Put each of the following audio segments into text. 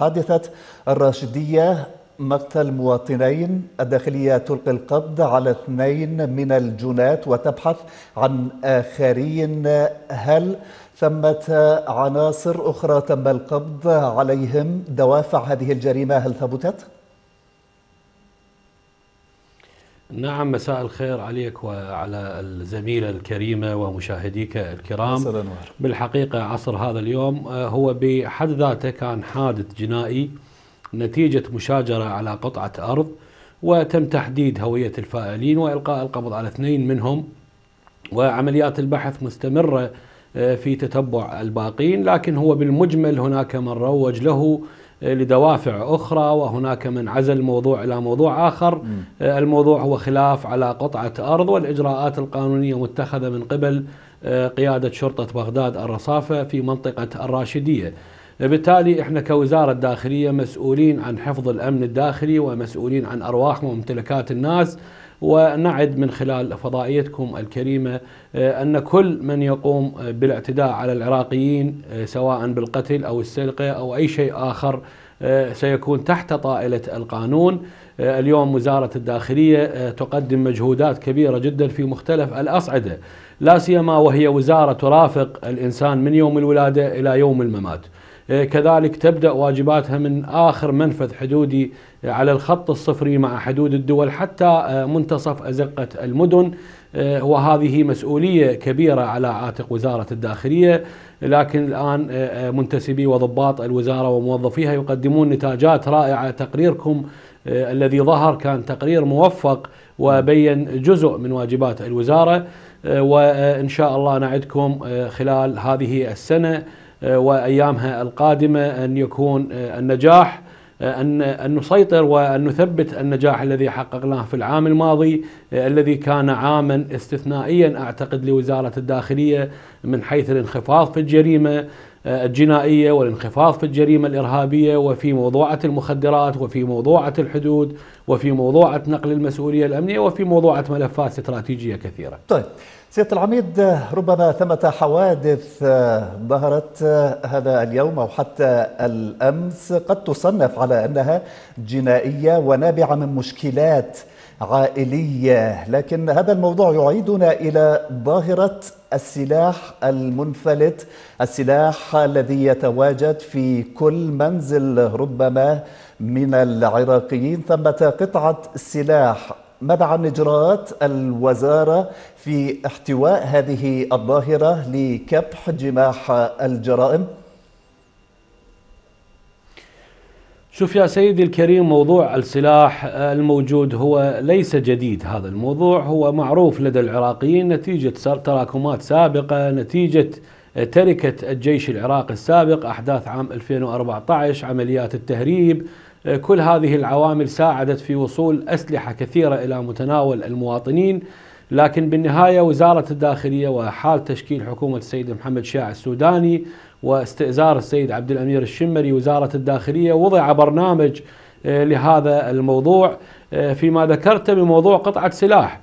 حادثة الراشدية مقتل مواطنين الداخلية تلقي القبض على اثنين من الجنات وتبحث عن آخرين هل ثمة عناصر أخرى تم القبض عليهم دوافع هذه الجريمة هل ثبتت؟ نعم مساء الخير عليك وعلى الزميلة الكريمة ومشاهديك الكرام بالحقيقة عصر هذا اليوم آه، هو بحد ذاته كان حادث جنائي نتيجة مشاجرة على قطعة أرض وتم تحديد هوية الفاعلين وإلقاء القبض على اثنين منهم وعمليات البحث مستمرة آه، في تتبع الباقين لكن هو بالمجمل هناك من روج له لدوافع أخرى وهناك من عزل موضوع إلى موضوع آخر م. آه، الموضوع هو خلاف على قطعة أرض والإجراءات القانونية متخذة من قبل آه، قيادة شرطة بغداد الرصافة في منطقة الراشدية آه، بالتالي احنا كوزاره داخليه مسؤولين عن حفظ الامن الداخلي ومسؤولين عن ارواح وممتلكات الناس ونعد من خلال فضائيتكم الكريمة آه، أن كل من يقوم آه، بالاعتداء على العراقيين آه، سواء بالقتل أو السرقة أو أي شيء آخر سيكون تحت طائلة القانون اليوم وزارة الداخلية تقدم مجهودات كبيرة جدا في مختلف الأصعدة لا سيما وهي وزارة ترافق الإنسان من يوم الولادة إلى يوم الممات إيه، كذلك تبدأ واجباتها من آخر منفذ حدودي إيه، على الخط الصفري مع حدود الدول حتى إيه، منتصف أزقة المدن وهذه مسؤولية كبيرة على عاتق وزارة الداخلية لكن الآن منتسبي وضباط الوزارة وموظفيها يقدمون نتاجات رائعة تقريركم الذي ظهر كان تقرير موفق وبين جزء من واجبات الوزارة وإن شاء الله نعدكم خلال هذه السنة آه، وايامها القادمه ان يكون آه، النجاح آه، أن أن نسيطر وأن نثبت النجاح الذي حققناه في العام الماضي الذي كان عاما استثنائيا أعتقد لوزارة الداخلية من حيث الانخفاض في الجريمة الجنائية والانخفاض في الجريمة الإرهابية وفي موضوعة المخدرات وفي موضوعة الحدود وفي موضوعة نقل المسؤولية الأمنية وفي موضوعة ملفات استراتيجية كثيرة طيب سيادة العميد ربما ثمة حوادث آه، ظهرت آه، هذا اليوم أو حتى الأمس قد تصنف على أنها جنائية ونابعة من مشكلات عائلية لكن هذا الموضوع يعيدنا إلى ظاهرة السلاح المنفلت السلاح الذي يتواجد في كل منزل ربما من العراقيين ثمة قطعة سلاح ماذا عن إجراءات الوزارة في احتواء هذه الظاهرة لكبح جماح الجرائم؟ شوف يا سيدي الكريم موضوع السلاح الموجود هو ليس جديد هذا الموضوع هو معروف لدى العراقيين نتيجة تراكمات سابقة نتيجة تركة الجيش العراقي السابق أحداث عام 2014 عمليات التهريب آه، كل هذه العوامل ساعدت في وصول اسلحه كثيره الى متناول المواطنين لكن بالنهايه وزاره الداخليه وحال تشكيل حكومه السيد محمد شاع السوداني واستئزار السيد عبد الامير الشمري وزاره الداخليه وضع برنامج آه، لهذا الموضوع آه، فيما ذكرت بموضوع قطعه سلاح.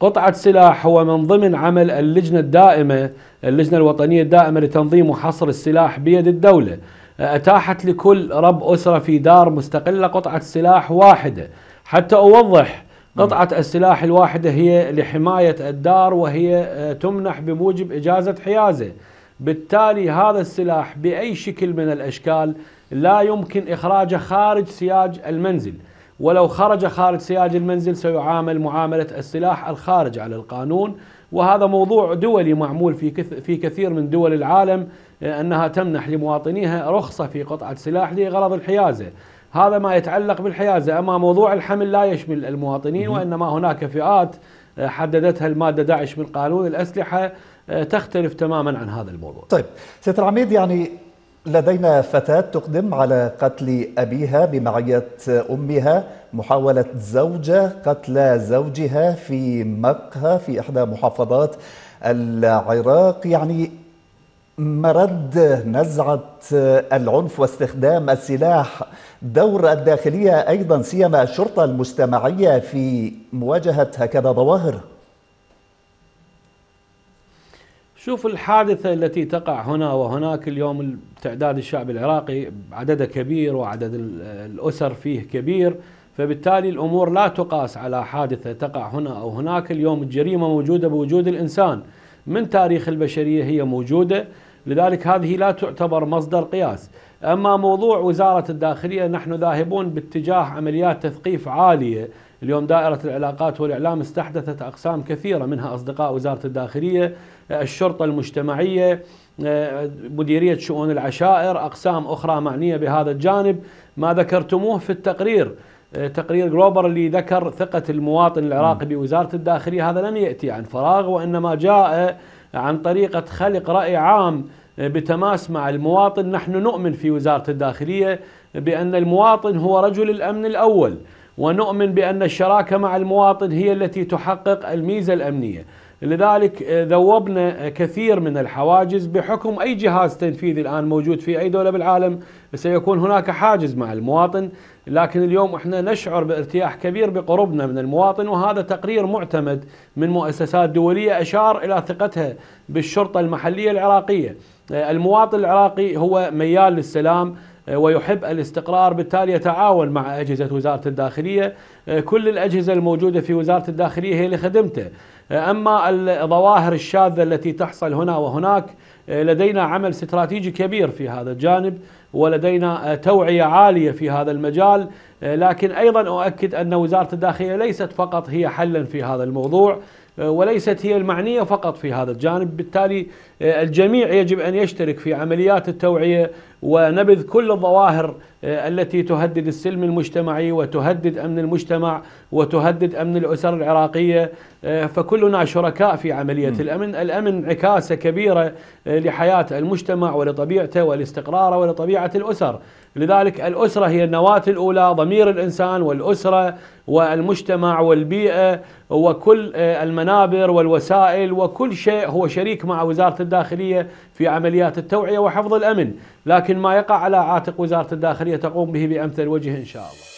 قطعة سلاح هو من ضمن عمل اللجنة الدائمة اللجنة الوطنية الدائمة لتنظيم وحصر السلاح بيد الدولة أتاحت لكل رب أسرة في دار مستقلة قطعة سلاح واحدة حتى أوضح قطعة نعم. السلاح الواحدة هي لحماية الدار وهي آه، تمنح بموجب إجازة حيازة بالتالي هذا السلاح بأي شكل من الأشكال لا يمكن إخراجه خارج سياج المنزل ولو خرج خارج سياج المنزل سيعامل معاملة السلاح الخارج على القانون وهذا موضوع دولي معمول في في كثير من دول العالم آه، انها تمنح لمواطنيها رخصه في قطعه سلاح لغرض الحيازه. هذا ما يتعلق بالحيازه، اما موضوع الحمل لا يشمل المواطنين وانما هناك فئات آه، حددتها الماده داعش من قانون الاسلحه آه، تختلف تماما عن هذا الموضوع. طيب سيد العميد يعني لدينا فتاة تقدم على قتل أبيها بمعية أمها محاولة زوجة قتل زوجها في مقهى في إحدى محافظات العراق يعني مرد نزعة العنف واستخدام السلاح دور الداخلية أيضا سيما الشرطة المجتمعية في مواجهة هكذا ظواهر شوف الحادثة التي تقع هنا وهناك اليوم تعداد الشعب العراقي عدده كبير وعدد الأسر فيه كبير فبالتالي الأمور لا تقاس على حادثة تقع هنا أو هناك اليوم الجريمة موجودة بوجود الإنسان من تاريخ البشرية هي موجودة لذلك هذه لا تعتبر مصدر قياس أما موضوع وزارة الداخلية نحن ذاهبون باتجاه عمليات تثقيف عالية اليوم دائرة العلاقات والإعلام استحدثت أقسام كثيرة منها أصدقاء وزارة الداخلية الشرطة المجتمعية مديرية شؤون العشائر أقسام أخرى معنية بهذا الجانب ما ذكرتموه في التقرير آه، تقرير جلوبر اللي ذكر ثقة المواطن العراقي بوزارة الداخلية هذا لم يأتي عن فراغ وإنما جاء آه، عن طريقة خلق رأي عام آه، بتماس مع المواطن نحن نؤمن في وزارة الداخلية بأن المواطن هو رجل الأمن الأول ونؤمن بأن الشراكة مع المواطن هي التي تحقق الميزة الأمنية لذلك آه، ذوبنا آه، كثير من الحواجز بحكم أي جهاز تنفيذي الآن موجود في أي دولة بالعالم سيكون هناك حاجز مع المواطن لكن اليوم احنا نشعر بارتياح كبير بقربنا من المواطن وهذا تقرير معتمد من مؤسسات دولية أشار إلى ثقتها بالشرطة المحلية العراقية آه، المواطن العراقي هو ميال للسلام ويحب الاستقرار بالتالي يتعاون مع أجهزة وزارة الداخلية كل الأجهزة الموجودة في وزارة الداخلية هي لخدمته أما الظواهر الشاذة التي تحصل هنا وهناك لدينا عمل استراتيجي كبير في هذا الجانب ولدينا توعية عالية في هذا المجال لكن أيضا أؤكد أن وزارة الداخلية ليست فقط هي حلا في هذا الموضوع وليست هي المعنية فقط في هذا الجانب بالتالي الجميع يجب أن يشترك في عمليات التوعية ونبذ كل الظواهر آه، التي تهدد السلم المجتمعي وتهدد أمن المجتمع وتهدد أمن الأسر العراقية آه، فكلنا شركاء في عملية م. الأمن الأمن انعكاسة كبيرة آه، لحياة المجتمع ولطبيعته ولاستقراره ولطبيعة الأسر لذلك الأسرة هي النواة الأولى ضمير الإنسان والأسرة والمجتمع والبيئة وكل المنابر والوسائل وكل شيء هو شريك مع وزارة الداخلية في عمليات التوعية وحفظ الأمن لكن ما يقع على عاتق وزارة الداخلية تقوم به بأمثل وجه إن شاء الله